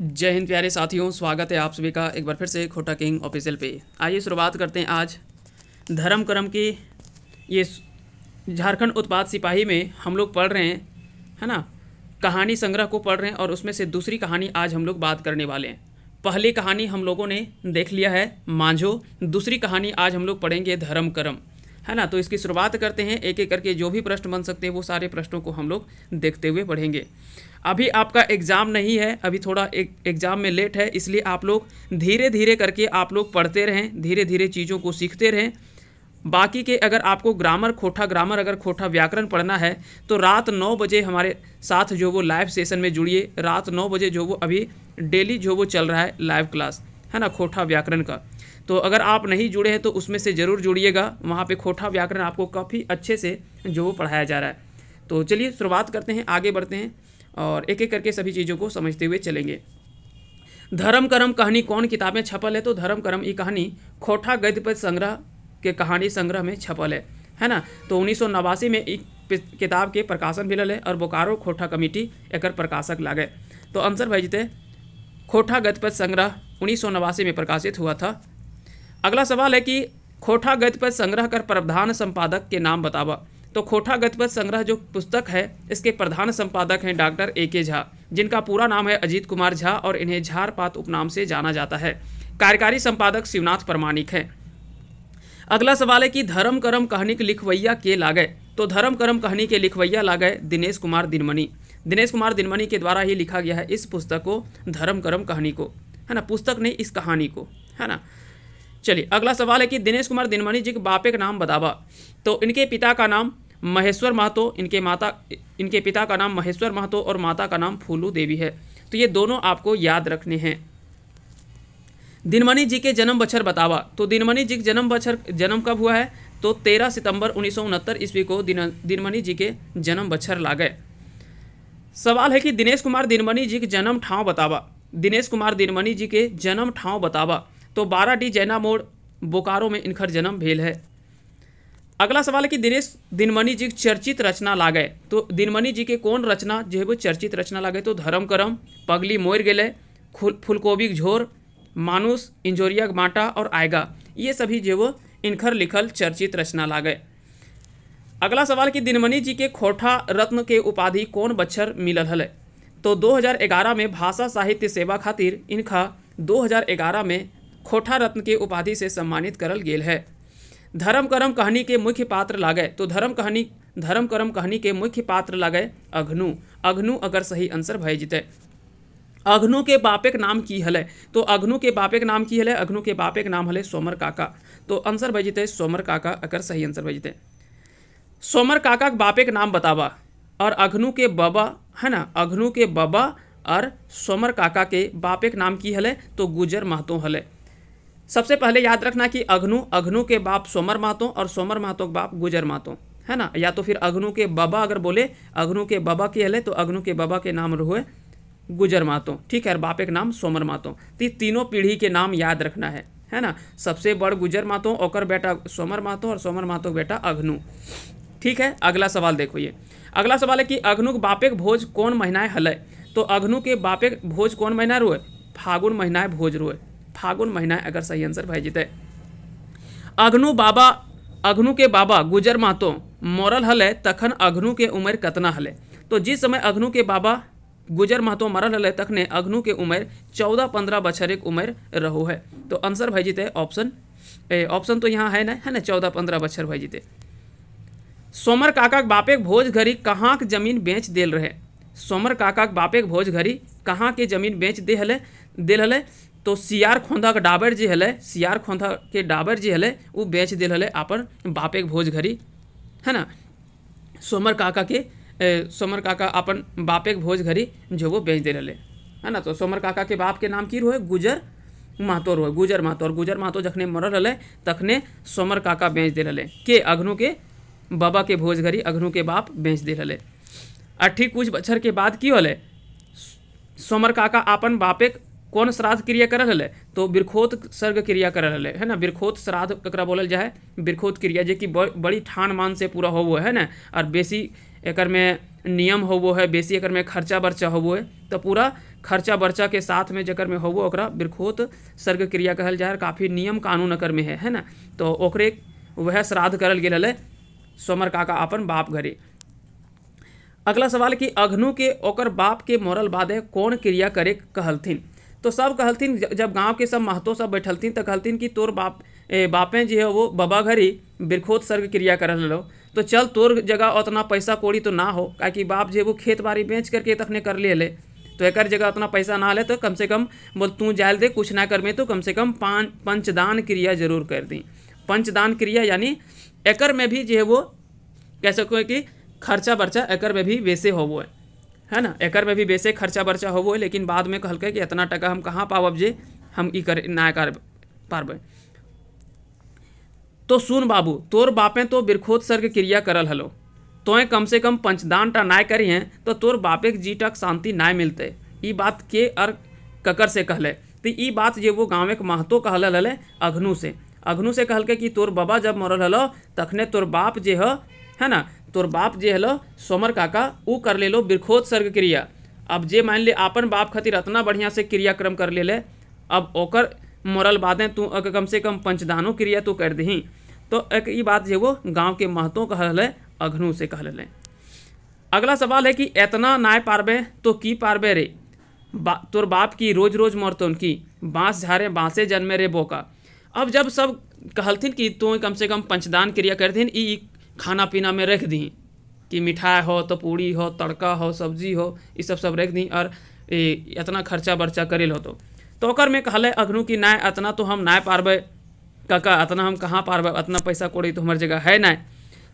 जय हिंद प्यारे साथियों स्वागत है आप सभी का एक बार फिर से खोटा किंग ऑफिशियल पे आइए शुरुआत करते हैं आज धर्म कर्म की ये झारखंड उत्पाद सिपाही में हम लोग पढ़ रहे हैं है ना कहानी संग्रह को पढ़ रहे हैं और उसमें से दूसरी कहानी आज हम लोग बात करने वाले हैं पहली कहानी हम लोगों ने देख लिया है मांझो दूसरी कहानी आज हम लोग पढ़ेंगे धर्म कर्म है ना तो इसकी शुरुआत करते हैं एक एक करके जो भी प्रश्न बन सकते हैं वो सारे प्रश्नों को हम लोग देखते हुए पढ़ेंगे अभी आपका एग्ज़ाम नहीं है अभी थोड़ा एक एग्ज़ाम में लेट है इसलिए आप लोग धीरे धीरे करके आप लोग पढ़ते रहें धीरे धीरे चीज़ों को सीखते रहें बाकी के अगर आपको ग्रामर खोटा ग्रामर अगर खोटा व्याकरण पढ़ना है तो रात नौ बजे हमारे साथ जो वो लाइव सेशन में जुड़िए रात नौ बजे जो वो अभी डेली जो वो चल रहा है लाइव क्लास है ना खोटा व्याकरण का तो अगर आप नहीं जुड़े हैं तो उसमें से ज़रूर जुड़िएगा वहाँ पे खोटा व्याकरण आपको काफ़ी अच्छे से जो पढ़ाया जा रहा है तो चलिए शुरुआत करते हैं आगे बढ़ते हैं और एक एक करके सभी चीज़ों को समझते हुए चलेंगे धर्म कर्म कहानी कौन किताब में छपल है तो धर्म कर्म ये कहानी खोठा गद्यपद संग्रह के कहानी संग्रह में छपल है है ना तो उन्नीस में एक किताब के प्रकाशन मिलल है और बोकारो खोठा कमेटी एक प्रकाशक लागे तो आंसर भाई जीते खोठा गद्यपद संग्रह उन्नीस में प्रकाशित हुआ था अगला सवाल है कि खोटा गतिपद संग्रह कर प्रधान संपादक के नाम बतावा तो खोटा गतिपद संग्रह जो पुस्तक है इसके प्रधान संपादक हैं डॉक्टर ए के झा जिनका पूरा नाम है अजीत कुमार झा और इन्हें झारपात उपनाम से जाना जाता है कार्यकारी संपादक शिवनाथ प्रमाणिक हैं अगला सवाल है कि धर्म करम कहानी के लिखवैया के गए तो धर्म करम कहानी के लिखवैया गए दिनेश कुमार दिनमणि दिनेश कुमार दिनमणि के द्वारा ही लिखा गया है इस पुस्तक को धर्म करम कहानी को है ना पुस्तक नहीं इस कहानी को है ना चलिए अगला सवाल है कि दिनेश कुमार दिनमणि जी के बापे का नाम बतावा तो इनके पिता का नाम महेश्वर महतो इनके माता इनके पिता का नाम महेश्वर महतो और माता का नाम फूलू देवी है तो ये दोनों आपको याद रखने हैं दिनमणि जी के जन्म बछर बतावा तो दिनमणि जी के जन्म बछर जन्म कब हुआ है तो 13 सितंबर उन्नीस ईस्वी को दिन दिनमणि जी के जन्म बछर ला गए सवाल है कि दिनेश कुमार दिनमणि जी के जन्म ठाव बतावा दिनेश कुमार दिनमणि जी के जन्म ठाव बतावा तो बारह डी जैना मोड़ बोकारो में इनकर जन्म भेल है अगला सवाल है कि दिनेश दिनमणि जी चर्चित रचना लागे तो दिनमणि जी के कौन रचना जो है वो चर्चित रचना लागे तो धर्म करम पगली मोर गले फुलकोबी झोर मानुस इंजोरिया माटा और आएगा ये सभी जो वो इनखर लिखल चर्चित रचना लागे अगला सवाल कि दिनमणि जी के खोठा रत्न के उपाधि कौन बच्छर मिलल हल तो 2011 में भाषा साहित्य सेवा खातिर इनका 2011 में खोठा रत्न के उपाधि से सम्मानित करल गेल है धर्म करम कहानी के मुख्य पात्र लागे तो धर्म कहानी धर्म करम कहानी के मुख्य पात्र लागे अघ्नु अघ्नु अगर सही आंसर भय जितय अघ्नु के बापेक नाम की हलै तो अघ्नु के बापे के नाम की हलै अघ्नु के बापे के नाम हलय सोमर काका तो आंसर भय जितय सोमर काका अगर सही आंसर भय जितय सोमर काका के के नाम बतावा और अघ्नु के बाबा है ना अघ्नु के बाबा और सोमर काका के के नाम की हलै तो गुजर महतो हलय सबसे पहले याद रखना कि अघनु अघनु के बाप सोमर मातो और सोमर मातो के बाप गुजर मातों है ना या तो फिर अघनु के बाबा अगर बोले अघनु के बाबा के हले तो अघनु के बाबा के नाम हुए गुजर मातो ठीक है और बाप के नाम सोमर मातो तो तीनों पीढ़ी के नाम याद रखना है है ना सबसे बड़ गुजर मातों ओकर बेटा सोमर मातो और सोमर मातो बेटा अघनु ठीक है अगला सवाल देखो ये अगला सवाल है कि अघनु के बापेक भोज कौन महीनाएं हले तो अघनु के बापेक भोज कौन महीना रुए फागुन महीनाएं भोज रुए फागुन महीना है अगर सही आंसर भाई जीते अघनु बाबा अघनु के बाबा गुजर महतो मरल हले तखन अघनु के उम्र कतना हले तो जिस समय अघनु के बाबा गुजर महतो मरल हले तखने अघनु के उम्र चौदह पंद्रह एक उम्र रहो है तो आंसर भाई जीते ऑप्शन ऑप्शन तो यहाँ है ना है ना चौदह पंद्रह बच्चर भाई जीते सोमर काकाक बापेक भोज घरी कहाँ के जमीन बेच दिल रहे सोमर काकाक बापेक भोज घरी कहाँ के जमीन बेच दे हले दिल हले तो सी आर के डाबर जी हल सी आर के डाबर जी हल वो बेच दिल हल अपन बापे के भोज घड़ी है ना सोमर काका के सोमर काका अपन बापे के भोज घड़ी जो वो बेच दिल हल है ना तो सोमर काका के बाप के नाम की रोए गुजर महतो रो गुजर और गुजर मातो जखने मरल हल तखने सोमर काका बेच दिल हल के अघनू के बाबा के भोज घरी अघनू के बाप बेच दिल हल अट्ठी कुछ बच्छर के बाद की होले सोमर काका अपन बापेक कौन श्राद्ध क्रिया करल हल तो बिरखोत सर्ग क्रिया करल हल है ना बिरखोत श्राद्ध एक बोलल जाए बिरखोत क्रिया जे कि बड़ी ठान मान से पूरा होवो है ना और बेसी एक में नियम होवो है बेसी एक में खर्चा बर्चा होवो है तो पूरा खर्चा बर्चा के साथ में जकर में होवो ओकरा बिरखोत सर्ग क्रिया कहल जाए काफ़ी नियम कानून एक में है है ना तो ओकरे वह श्राद्ध करल गेल हल सोमर काका अपन बाप घरे अगला सवाल कि अग्नू के ओकर बाप के मरल बादे कौन क्रिया करे कहलथिन तो सब कहलथिन जब गांव के सब महतो सब बैठलथिन तो कहलथिन कि तोर बाप ए, बापें जो है वो बबा घरी सर्ग क्रिया कर लो तो चल तोर जगह उतना पैसा कौड़ी तो ना हो क्या कि बाप जो वो खेत बाड़ी बेच करके तखने कर ले ले तो एक जगह उतना पैसा ना ले तो कम से कम बोल तू जाल दे कुछ ना कर में तो कम से कम पान पंचदान क्रिया जरूर कर दी पंचदान क्रिया यानी एकर में भी जो है वो कह सको कि खर्चा बर्चा एकर में भी वैसे हो वो है है ना एकर में भी बेसे खर्चा बर्चा होबो है लेकिन बाद में कहलक कि इतना टका हम कहाँ पाब जे हम ई कर ना कर पारबे तो सुन बाबू तोर बापे तो बिरखोत सर के क्रिया करल हलो तोय कम से कम पंचदान टा ना करी हैं तो तोर बापे के जी तक शांति ना मिलते ई बात के अर ककर से कहले तो ई बात जे वो गाँव के महतो कहल हल अघनू से अघनू से कहलक कि तोर बाबा जब मरल हलो तखने तोर बाप जे है ना तोर बाप जे हलो सोमर काका उ कर ले लो बिरखोत्सर्ग क्रिया अब जे मान ले अपन बाप खातिर इतना बढ़िया से क्रियाक्रम कर ले ले अब ओकर मरल बादें तू कम से कम पंचदानो क्रिया तू कर दही तो एक ये बात जो वो गाँव के महतो कहल है अघनू से कह है अगला सवाल है कि इतना नाय पारबे तो की पारबे रे बा तोर बाप की रोज रोज मरत की बाँस झारे बाँसें जन्मे रे बोका अब जब सब कहलथिन कि तू कम से कम पंचदान क्रिया कर दिन खाना पीना में रख दी कि मिठाई हो तो पूड़ी हो तड़का हो सब्जी हो ये सब सब रख दी और इतना खर्चा बर्चा करिल हो तो।, तो ओकर में कहा अखनू कि ना इतना तो हम ना पारबे काका इतना हम कहाँ पारब इतना पैसा कौड़ी तो हमारे जगह है ना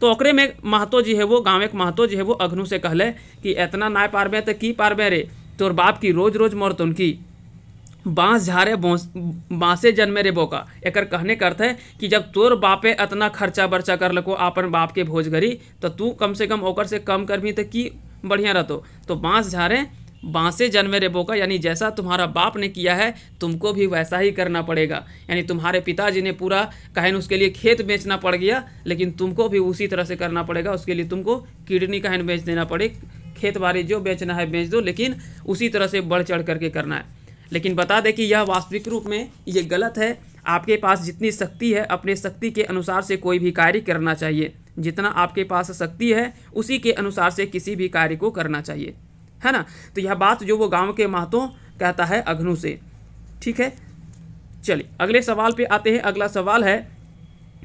तो ओकरे में महतो जी है वो गाँव के महतो जी है वो अखनू से कहले कि इतना ना पारबे तो की पारबे रे तोर बाप की रोज रोज मौत उनकी बांस झारे बांसे जन्मे रे बोका एक कहने का अर्थ है कि जब तोर बापे इतना खर्चा बर्चा कर लको अपन बाप के भोजगरी तो तू कम से कम ओकर से कम कर भी तो की बढ़िया रहतो तो बांस झारे बांसे जन्मे रे बोका यानी जैसा तुम्हारा बाप ने किया है तुमको भी वैसा ही करना पड़ेगा यानी तुम्हारे पिताजी ने पूरा कहन उसके लिए खेत बेचना पड़ गया लेकिन तुमको भी उसी तरह से करना पड़ेगा उसके लिए तुमको किडनी कहन बेच देना पड़े खेत बाड़ी जो बेचना है बेच दो लेकिन उसी तरह से बढ़ चढ़ करके करना है लेकिन बता दें कि यह वास्तविक रूप में ये गलत है आपके पास जितनी शक्ति है अपने शक्ति के अनुसार से कोई भी कार्य करना चाहिए जितना आपके पास शक्ति है उसी के अनुसार से किसी भी कार्य को करना चाहिए है ना तो यह बात जो वो गांव के महतों कहता है अघनु से ठीक है चलिए अगले सवाल पे आते हैं अगला सवाल है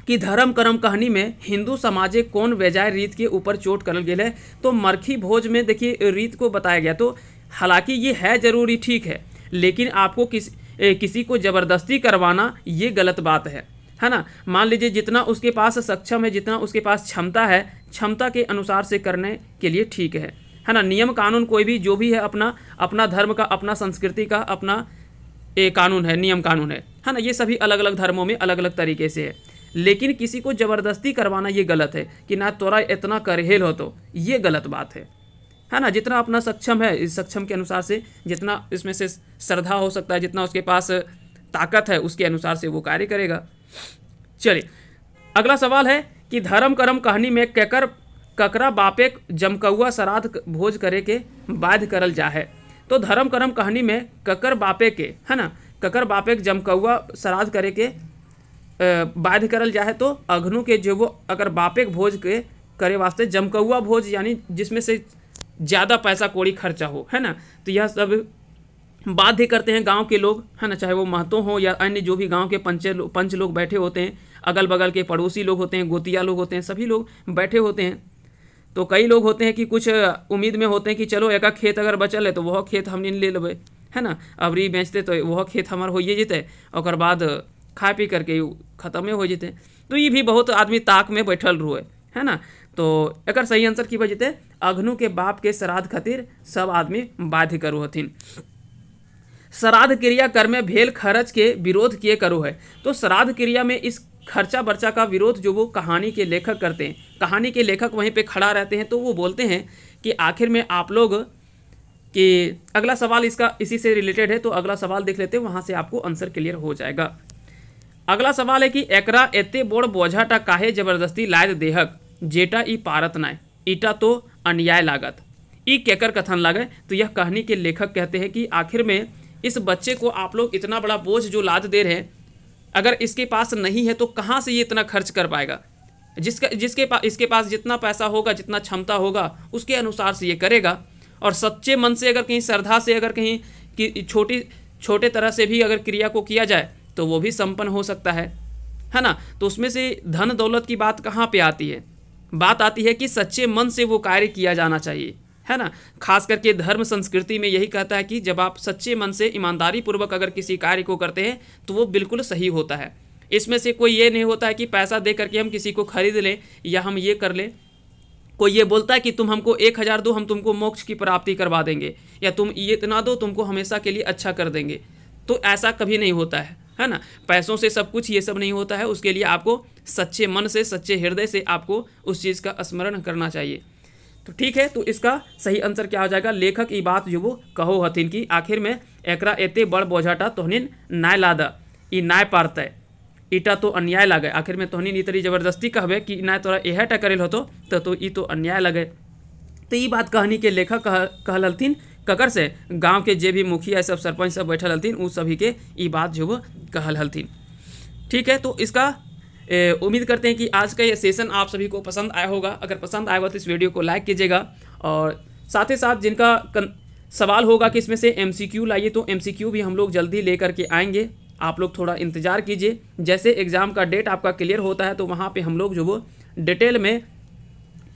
कि धर्म कर्म कहानी में हिंदू समाजे कौन वेजाय रीत के ऊपर चोट कर गए तो मरखी भोज में देखिए रीत को बताया गया तो हालांकि ये है जरूरी ठीक है लेकिन आपको किस ए, किसी को ज़बरदस्ती करवाना ये गलत बात है है ना मान लीजिए जितना उसके पास सक्षम है जितना उसके पास क्षमता है क्षमता के अनुसार से करने के लिए ठीक है है ना नियम कानून कोई भी जो भी है अपना अपना धर्म का अपना संस्कृति का अपना ए, कानून है नियम कानून है है ना ये सभी अलग अलग धर्मों में अलग अलग तरीके से है लेकिन किसी को ज़बरदस्ती करवाना ये गलत है कि ना तोरा इतना करहेल हो तो ये गलत बात है है ना जितना अपना सक्षम है इस सक्षम के अनुसार से जितना इसमें से श्रद्धा हो सकता है जितना उसके पास ताकत है उसके अनुसार से वो कार्य करेगा चलिए अगला सवाल है कि धर्म कर्म कहानी में ककर ककरा बापे जमकौआ श्राद्ध भोज करे के बाध्य करल जा है तो धर्म कर्म कहानी में ककर बापे के है ना ककर बापे जमकौआ श्राद्ध करे के बाध्य करल जा है तो अघनु के जो वो अगर बापेक भोज के करे वास्ते जमकौआ भोज यानी जिसमें से ज़्यादा पैसा कौड़ी खर्चा हो है ना तो यह सब बाध्य करते हैं गांव के लोग है ना चाहे वो महतो हो या अन्य जो भी गांव के पंच लो, पंच लोग बैठे होते हैं अगल बगल के पड़ोसी लोग होते हैं गोतिया लोग होते हैं सभी लोग बैठे होते हैं तो कई लोग होते हैं कि कुछ उम्मीद में होते हैं कि चलो एक खेत अगर बचल है तो वह खेत हमने ले लेवे है ना अबरी बेचते तो वह खेत हमार होइए जेते और बाद खा पी करके खत्म हो जेते तो ये भी बहुत आदमी ताक में बैठल रुए है ना तो एक सही आंसर की बजते अघनु के बाप के श्राद्ध खातिर सब आदमी बाध्य करू हथिन श्राद्ध क्रिया कर में भेल खर्च के विरोध किए करो है तो श्राद्ध क्रिया में इस खर्चा बर्चा का विरोध जो वो कहानी के लेखक करते हैं कहानी के लेखक वहीं पे खड़ा रहते हैं तो वो बोलते हैं कि आखिर में आप लोग कि अगला सवाल इसका इसी से रिलेटेड है तो अगला सवाल देख लेते हैं वहाँ से आपको आंसर क्लियर हो जाएगा अगला सवाल है कि एकरा एते बोड़ बोझाटा काहे जबरदस्ती लायद देहक जेटा ई पारत नाय ईटा तो अन्याय लागत ई केकर कथन लागे तो यह कहानी के लेखक कहते हैं कि आखिर में इस बच्चे को आप लोग इतना बड़ा बोझ जो लाद दे रहे हैं अगर इसके पास नहीं है तो कहाँ से ये इतना खर्च कर पाएगा जिसका जिसके पास इसके पास जितना पैसा होगा जितना क्षमता होगा उसके अनुसार से ये करेगा और सच्चे मन से अगर कहीं श्रद्धा से अगर कहीं कि छोटी छोटे तरह से भी अगर क्रिया को किया जाए तो वो भी संपन्न हो सकता है है ना तो उसमें से धन दौलत की बात कहाँ पे आती है बात आती है कि सच्चे मन से वो कार्य किया जाना चाहिए है ना खास करके धर्म संस्कृति में यही कहता है कि जब आप सच्चे मन से ईमानदारी पूर्वक अगर किसी कार्य को करते हैं तो वो बिल्कुल सही होता है इसमें से कोई ये नहीं होता है कि पैसा दे करके हम किसी को खरीद लें या हम ये कर लें कोई ये बोलता है कि तुम हमको एक हज़ार दो हम तुमको मोक्ष की प्राप्ति करवा देंगे या तुम ये इतना दो तुमको हमेशा के लिए अच्छा कर देंगे तो ऐसा कभी नहीं होता है है ना पैसों से सब कुछ ये सब नहीं होता है उसके लिए आपको सच्चे मन से सच्चे हृदय से आपको उस चीज़ का स्मरण करना चाहिए तो ठीक है तो इसका सही आंसर क्या हो जाएगा लेखक ये बात जो वो कहो हथिन की आखिर में एकरा एते बड़ बोझाटा तोहनिन नाय लादा ई नाय पारत ईटा तो अन्याय लगे आखिर में तोहनिन इतनी जबरदस्ती कहबे कि नाय तोरा यह टा करेल होतो तो ई तो अन्याय लगे तो ये बात कहनी के लेखक कह कहलथिन ककर से गाँव के जे भी मुखिया सब सरपंच सब बैठल हलथिन उस सभी के बात जो कहल हलथिन ठीक है तो इसका उम्मीद करते हैं कि आज का ये सेशन आप सभी को पसंद आया होगा अगर पसंद आएगा तो इस वीडियो को लाइक कीजिएगा और साथ ही साथ जिनका सवाल होगा कि इसमें से एम लाइए तो एम भी हम लोग जल्दी ले करके आएंगे आप लोग थोड़ा इंतज़ार कीजिए जैसे एग्ज़ाम का डेट आपका क्लियर होता है तो वहाँ पे हम लोग जो वो डिटेल में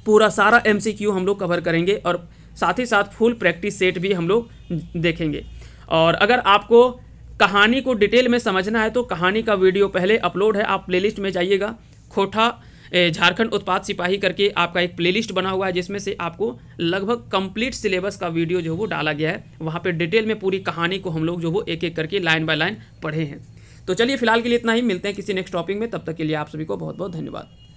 पूरा सारा एम हम लोग कवर करेंगे और साथ ही साथ फुल प्रैक्टिस सेट भी हम लोग देखेंगे और अगर आपको कहानी को डिटेल में समझना है तो कहानी का वीडियो पहले अपलोड है आप प्लेलिस्ट में जाइएगा खोटा झारखंड उत्पाद सिपाही करके आपका एक प्लेलिस्ट बना हुआ है जिसमें से आपको लगभग कंप्लीट सिलेबस का वीडियो जो वो डाला गया है वहाँ पे डिटेल में पूरी कहानी को हम लोग जो वो एक एक करके लाइन बाय लाइन पढ़े हैं तो चलिए फिलहाल के लिए इतना ही मिलते हैं किसी नेक्स्ट टॉपिक में तब तक के लिए आप सभी को बहुत बहुत धन्यवाद